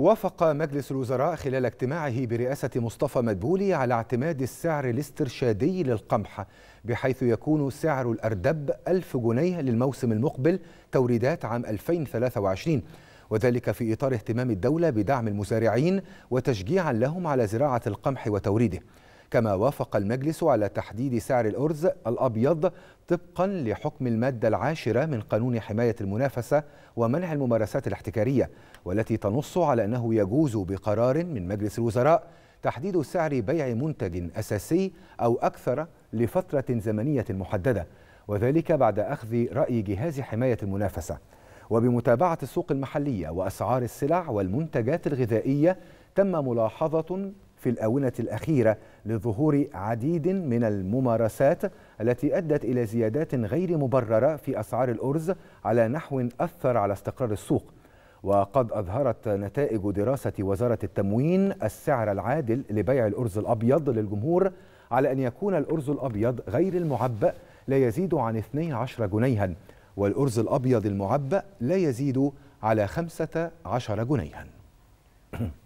وافق مجلس الوزراء خلال اجتماعه برئاسة مصطفى مدبولي على اعتماد السعر الاسترشادي للقمح بحيث يكون سعر الأردب 1000 جنيه للموسم المقبل توريدات عام 2023 وذلك في إطار اهتمام الدولة بدعم المزارعين وتشجيعا لهم على زراعة القمح وتوريده كما وافق المجلس على تحديد سعر الأرز الأبيض طبقا لحكم المادة العاشرة من قانون حماية المنافسة ومنع الممارسات الاحتكارية والتي تنص على أنه يجوز بقرار من مجلس الوزراء تحديد سعر بيع منتج أساسي أو أكثر لفترة زمنية محددة وذلك بعد أخذ رأي جهاز حماية المنافسة وبمتابعة السوق المحلية وأسعار السلع والمنتجات الغذائية تم ملاحظة في الآونة الأخيرة لظهور عديد من الممارسات التي أدت إلى زيادات غير مبررة في أسعار الأرز على نحو أثر على استقرار السوق وقد أظهرت نتائج دراسة وزارة التموين السعر العادل لبيع الأرز الأبيض للجمهور على أن يكون الأرز الأبيض غير المعبأ لا يزيد عن 12 جنيها والأرز الأبيض المعبأ لا يزيد على 15 جنيها